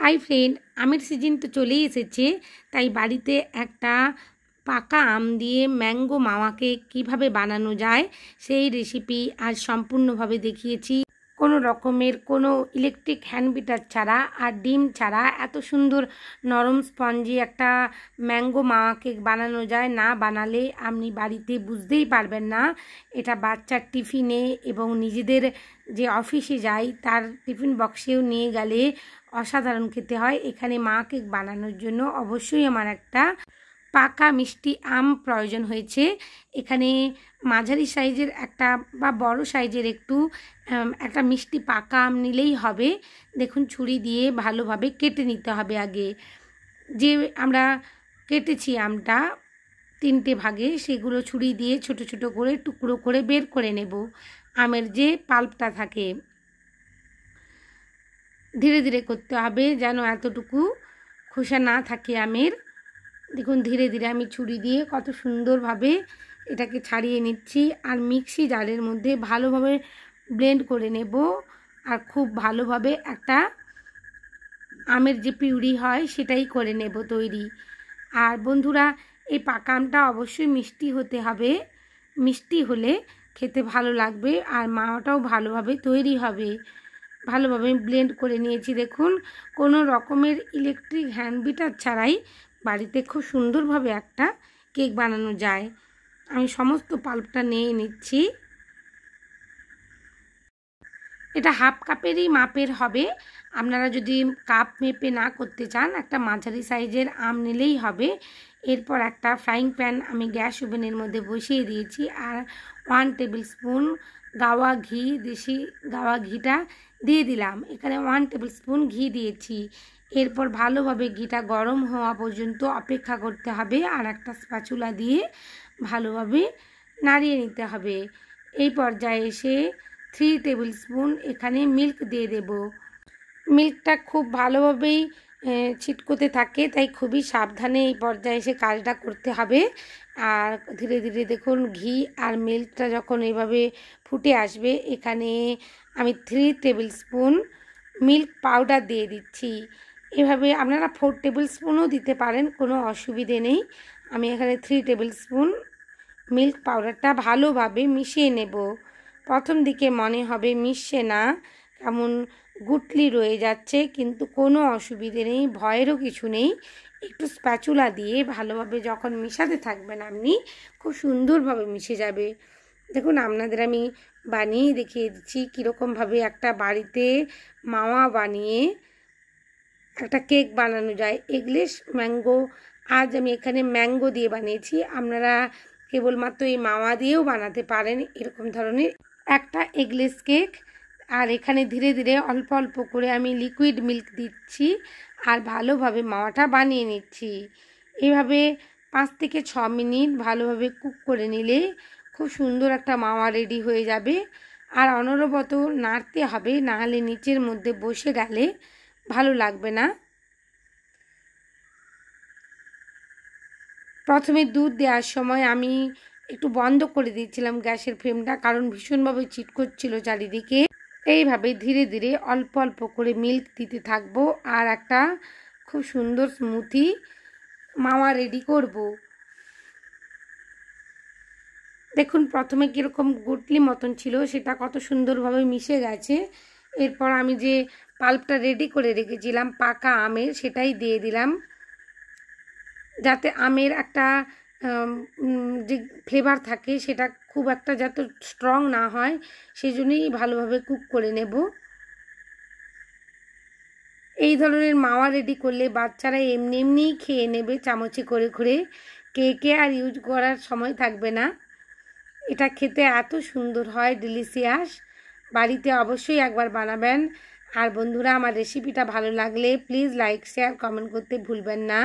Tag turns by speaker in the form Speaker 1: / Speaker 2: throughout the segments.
Speaker 1: Hi friend আমের season তো চলেই এসেছে তাই বাড়িতে একটা পাকা আম দিয়ে ম্যাঙ্গো মাওয়াকে কিভাবে বানানো যায় সেই রেসিপি আজ সম্পূর্ণভাবে দেখিয়েছি কোনো রকমের কোনো ইলেকট্রিক হ্যান্ড বিটার ছাড়া আর ডিম ছাড়া এত সুন্দর নরম স্পঞ্জি একটা ম্যাঙ্গো মাওয়া কেক বানানো যায় না বানালে আপনি বাড়িতে বুঝতেই পারবেন না এটা বাচ্চার টিফিনে এবং নিজেদের যে অফিসে যাই তার টিফিন বক্সেও নিয়ে গেলে অসাধারণ খেতে হয় এখানে মা কেক বানানোর জন্য অবশ্যই আমার একটা পাকা মিষ্টি আম প্রয়োজন হয়েছে এখানে মাঝারি সাইজের একটা বা বড় সাইজের একটু একটা মিষ্টি পাকা আম নিলেই হবে দেখুন ছুরি দিয়ে ভালোভাবে কেটে নিতে হবে আগে যে আমরা কেটেছি আমটা তিনটে ভাগে সেগুলো ছুরি দিয়ে ছোট ছোট করে টুকরো করে বের করে নেব আমের যে পাল্পটা থাকে ধীরে ধীরে করতে হবে যেন এতটুকু খোসা না থাকে আমের দেখুন ধীরে ধীরে আমি ছুরি দিয়ে কত সুন্দরভাবে এটাকে ছাড়িয়ে নিচ্ছি আর মিক্সি জারের মধ্যে ভালোভাবে ব্লেন্ড করে নেব আর খুব ভালোভাবে একটা আমের যে পিউরি হয় সেটাই করে নেব তৈরি আর বন্ধুরা এই পাকামটা অবশ্যই মিষ্টি হতে হবে মিষ্টি হলে খেতে ভালো লাগবে আর মাওয়াটাও ভালোভাবে তৈরি হবে ভালোভাবে ব্লেন্ড করে নিয়েছি দেখুন কোনো রকমের ইলেকট্রিক হ্যান্ড বিটার ছাড়াই বাড়িতে খুব সুন্দরভাবে একটা কেক বানানো যায় আমি সমস্ত পাল্পটা নিয়ে নিচ্ছি এটা হাফ কাপেরই মাপের হবে আপনারা যদি কাপ মেপে না করতে চান একটা মাঝারি সাইজের আম নিলেই হবে এরপর একটা ফ্রাইং প্যান আমি গ্যাস ওভেনের মধ্যে বসিয়ে দিয়েছি আর ওয়ান টেবিল স্পুন গাওয়া ঘি দেশি গাওয়া ঘিটা দিয়ে দিলাম এখানে ওয়ান টেবিল স্পুন ঘি দিয়েছি এরপর ভালোভাবে ঘিটা গরম হওয়া পর্যন্ত অপেক্ষা করতে হবে আর একটা স্প্যাচুলা দিয়ে ভালোভাবে নাড়িয়ে নিতে হবে এই পর্যায়ে এসে থ্রি টেবিল স্পুন এখানে মিল্ক দিয়ে দেব মিল্কটা খুব ভালোভাবেই ছিটকোতে থাকে তাই খুবই সাবধানে এই পর্যায়ে এসে কাজটা করতে হবে আর ধীরে ধীরে দেখুন ঘি আর মিল্কটা যখন এইভাবে ফুটে আসবে এখানে আমি three tablespoon milk powder দিয়ে দিচ্ছি এভাবে আপনারা ফোর টেবিল স্পুনও দিতে পারেন কোনো অসুবিধে নেই আমি এখানে থ্রি টেবিল স্পুন মিল্ক পাউডারটা ভালোভাবে মিশিয়ে নেব প্রথম দিকে মনে হবে মিশছে না কেমন গুটলি রয়ে যাচ্ছে কিন্তু কোনো অসুবিধে নেই ভয়েরও কিছু নেই একটু স্প্যাচুলা দিয়ে ভালোভাবে যখন মিশাতে থাকবেন আপনি খুব সুন্দরভাবে মিশে যাবে দেখুন আপনাদের আমি বানিয়ে দেখিয়ে দিচ্ছি কীরকমভাবে একটা বাড়িতে মাওয়া বানিয়ে একটা কেক বানানো যায় এগলেস ম্যাঙ্গো আজ আমি এখানে ম্যাঙ্গো দিয়ে বানিয়েছি আপনারা কেবলমাত্র এই মাওয়া দিয়েও বানাতে পারেন এরকম ধরনের একটা এগলেস কেক আর এখানে ধীরে ধীরে অল্প অল্প করে আমি লিকুইড মিল্ক দিচ্ছি আর ভালোভাবে মাওয়াটা বানিয়ে নিচ্ছি এভাবে পাঁচ থেকে ছ মিনিট ভালোভাবে কুক করে নিলে খুব সুন্দর একটা মাওয়া রেডি হয়ে যাবে আর অনবরত নাড়তে হবে নাহলে নিচের মধ্যে বসে গেলে ভালো লাগবে না প্রথমে দুধ দেওয়ার সময় আমি একটু বন্ধ করে দিয়েছিলাম গ্যাসের ফ্লেমটা কারণ ভীষণভাবে চিট করছিল চারিদিকে এইভাবে ধীরে ধীরে অল্প অল্প করে মিল্ক দিতে থাকবো আর একটা খুব সুন্দর স্মুথি মামা রেডি করব। দেখুন প্রথমে কীরকম গুটলি মতন ছিল সেটা কত সুন্দরভাবে মিশে গেছে এরপর আমি যে পাল্পটা রেডি করে রেখেছিলাম পাকা আমের সেটাই দিয়ে দিলাম যাতে আমের একটা যে ফ্লেভার থাকে সেটা খুব একটা যাতে স্ট্রং না হয় সেই জন্যই ভালোভাবে কুক করে নেব এই ধরনের মাওয়া রেডি করলে বাচ্চারা এমনি এমনিই খেয়ে নেবে চামচে করে করে কে কে আর ইউজ করার সময় থাকবে না এটা খেতে এত সুন্দর হয় ডিলিশিয়াস বাড়িতে অবশ্যই একবার বানাবেন আর বন্ধুরা আমার রেসিপিটা ভালো লাগলে প্লিজ লাইক শেয়ার কমেন্ট করতে ভুলবেন না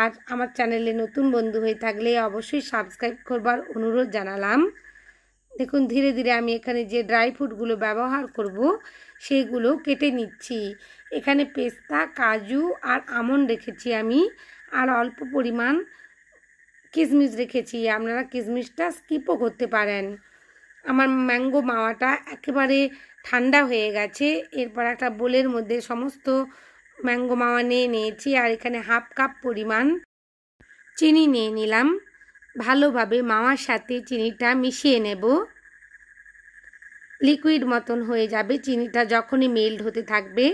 Speaker 1: আর আমার চ্যানেলে নতুন বন্ধু হয়ে থাকলে অবশ্যই সাবস্ক্রাইব করবার অনুরোধ জানালাম দেখুন ধীরে ধীরে আমি এখানে যে ড্রাই ফ্রুটগুলো ব্যবহার করব সেগুলো কেটে নিচ্ছি এখানে পেস্তা কাজু আর আমন রেখেছি আমি আর অল্প পরিমাণ কিশমিশ রেখেছি আপনারা কিশমিশটা স্কিপও করতে পারেন আমার ম্যাঙ্গো মাওয়াটা একেবারে ঠান্ডা হয়ে গেছে এরপর একটা বোলের মধ্যে সমস্ত ম্যাঙ্গো মাওয়া নিয়ে নিয়েছি আর এখানে হাফ কাপ পরিমাণ চিনি নিয়ে নিলাম ভালোভাবে মাওয়ার সাথে চিনিটা মিশিয়ে নেব লিকুইড মতন হয়ে যাবে চিনিটা যখনই মেল্ড হতে থাকবে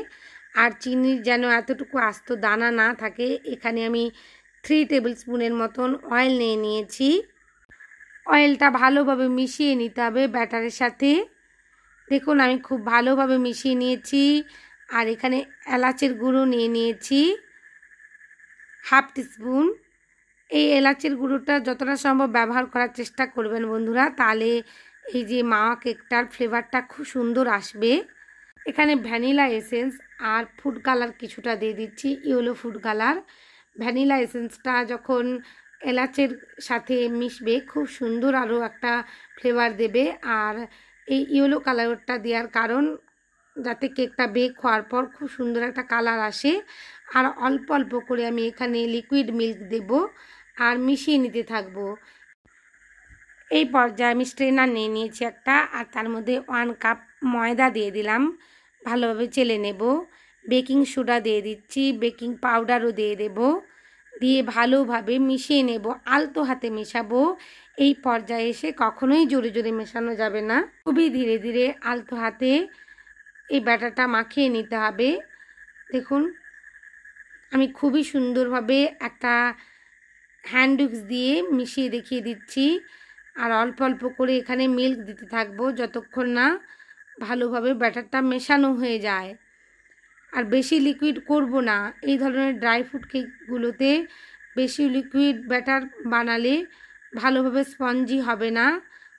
Speaker 1: আর চিনির যেন এতটুকু আস্ত দানা না থাকে এখানে আমি থ্রি টেবিল স্পুনের মতন অয়েল নিয়ে নিয়েছি অয়েলটা ভালোভাবে মিশিয়ে নিতে হবে ব্যাটারের সাথে দেখুন আমি খুব ভালোভাবে মিশিয়ে নিয়েছি আর এখানে এলাচের গুঁড়ো নিয়ে নিয়েছি হাফ টিস্পুন এই এলাচের গুঁড়োটা যতটা সম্ভব ব্যবহার করার চেষ্টা করবেন বন্ধুরা তাহলে এই যে মা কেকটার ফ্লেভারটা খুব সুন্দর আসবে এখানে ভ্যানিলা এসেন্স আর ফুড কালার কিছুটা দিয়ে দিচ্ছি ইয়েলো ফুড কালার ভ্যানিলা এসেন্সটা যখন এলাচের সাথে মিশবে খুব সুন্দর আরও একটা ফ্লেভার দেবে আর এই ইয়েলো কালারটা দেওয়ার কারণ যাতে কেকটা বেক হওয়ার পর খুব সুন্দর একটা কালার আসে আর অল্প অল্প করে আমি এখানে লিকুইড মিল্ক দেব আর মিশিয়ে নিতে থাকব এই পর্যায়ে আমি স্ট্রেনার নিয়ে নিয়েছি একটা আর তার মধ্যে ওয়ান কাপ ময়দা দিয়ে দিলাম ভালোভাবে চেলে নেব বেকিং সোডা দিয়ে দিচ্ছি বেকিং পাউডারও দিয়ে দেবো দিয়ে ভালোভাবে মিশিয়ে নেব আলতো হাতে মেশাবো এই পর্যায়ে এসে কখনোই জোরে জোরে মেশানো যাবে না খুবই ধীরে ধীরে আলতো হাতে এই ব্যাটাটা মাখিয়ে নিতে হবে দেখুন আমি খুবই সুন্দরভাবে একটা হ্যান্ড উইক্স দিয়ে মিশিয়ে দেখিয়ে দিচ্ছি আর অল্প অল্প করে এখানে মিল্ক দিতে থাকবো যতক্ষণ না ভালোভাবে ব্যাটারটা মেশানো হয়ে যায় আর বেশি লিকুইড করব না এই ধরনের ড্রাই ফ্রুট কেকগুলোতে বেশি লিকুইড ব্যাটার বানালে ভালোভাবে স্পঞ্জি হবে না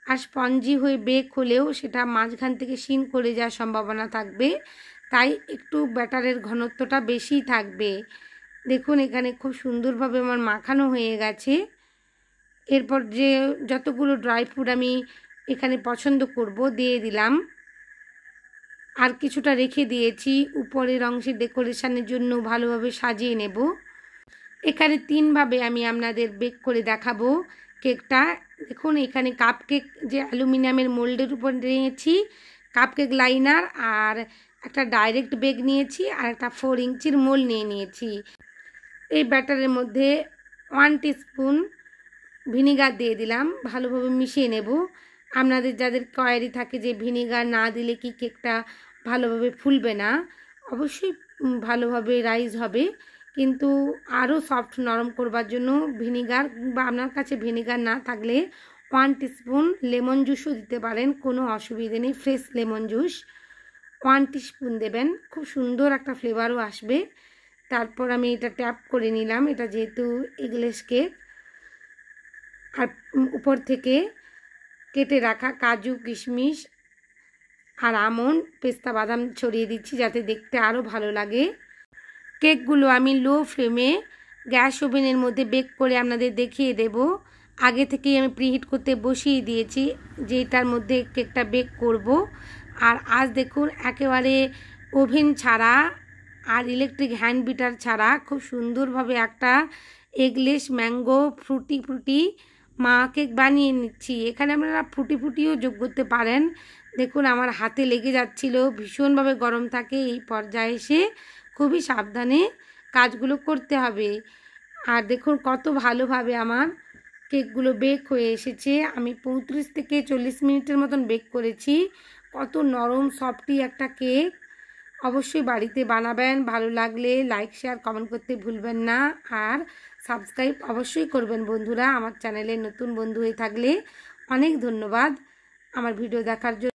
Speaker 1: আর স্পঞ্জি হয়ে বেক হলেও সেটা মাঝখান থেকে শিন করে যাওয়ার সম্ভাবনা থাকবে তাই একটু ব্যাটারের ঘনত্বটা বেশি থাকবে দেখুন এখানে খুব সুন্দরভাবে আমার মাখানো হয়ে গেছে এরপর যে যতগুলো ড্রাই ফ্রুট আমি এখানে পছন্দ করব দিয়ে দিলাম আর কিছুটা রেখে দিয়েছি উপরের অংশে ডেকোরেশনের জন্য ভালোভাবে সাজিয়ে নেব এখানে তিনভাবে আমি আপনাদের বেক করে দেখাবো কেকটা দেখুন এখানে কাপ কেক যে অ্যালুমিনিয়ামের মোল্ডের উপর নিয়েছি কাপ কেক লাইনার আর একটা ডাইরেক্ট বেগ নিয়েছি আর একটা ফোর ইঞ্চির মোল নিয়ে নিয়েছি এই ব্যাটারের মধ্যে ওয়ান স্পুন ভিনিগার দিয়ে দিলাম ভালোভাবে মিশিয়ে নেব আপনাদের যাদের কয়ারি থাকে যে ভিনিগার না দিলে কি কেকটা ভালোভাবে ফুলবে না অবশ্যই ভালোভাবে রাইজ হবে কিন্তু আরও সফট নরম করবার জন্য ভিনিগার বা আপনার কাছে ভিনিগার না থাকলে ওয়ান টিস্পুন লেমন জুসও দিতে পারেন কোনো অসুবিধে নেই fresh lemon juice one teaspoon দেবেন খুব সুন্দর একটা ফ্লেভারও আসবে তারপর আমি এটা ট্যাপ করে নিলাম এটা যেহেতু এগলেস কেক আর উপর থেকে কেটে রাখা কাজু কিশমিশ আর আমন্ড পেস্তা বাদাম ছড়িয়ে দিচ্ছি যাতে দেখতে আরও ভালো লাগে কেকগুলো আমি লো ফ্লেমে গ্যাস ওভেনের মধ্যে বেক করে আপনাদের দেখিয়ে দেব আগে থেকেই আমি প্রিহিট করতে বসিয়ে দিয়েছি যেটার মধ্যে কেকটা বেক করব আর আজ দেখুন একেবারে ওভেন ছাড়া আর ইলেকট্রিক হ্যান্ড বিটার ছাড়া খুব সুন্দরভাবে একটা এগলেস ম্যাঙ্গো ফ্রুটি ফ্রুটি মা কেক বানিয়ে নিচ্ছি এখানে আপনারা ফুটি ফুটিও যোগ করতে পারেন দেখুন আমার হাতে লেগে যাচ্ছিল ভীষণভাবে গরম থাকে এই পর্যায়ে এসে খুবই সাবধানে কাজগুলো করতে হবে আর দেখুন কত ভালোভাবে আমার কেকগুলো বেক হয়ে এসেছে আমি পঁয়ত্রিশ থেকে চল্লিশ মিনিটের মতন বেক করেছি কত নরম সফটি একটা কেক অবশ্যই বাড়িতে বানাবেন ভালো লাগলে লাইক শেয়ার কমেন্ট করতে ভুলবেন না আর সাবস্ক্রাইব অবশ্যই করবেন বন্ধুরা আমার চ্যানেলে নতুন বন্ধু হয়ে থাকলে অনেক ধন্যবাদ আমার ভিডিও দেখার জন্য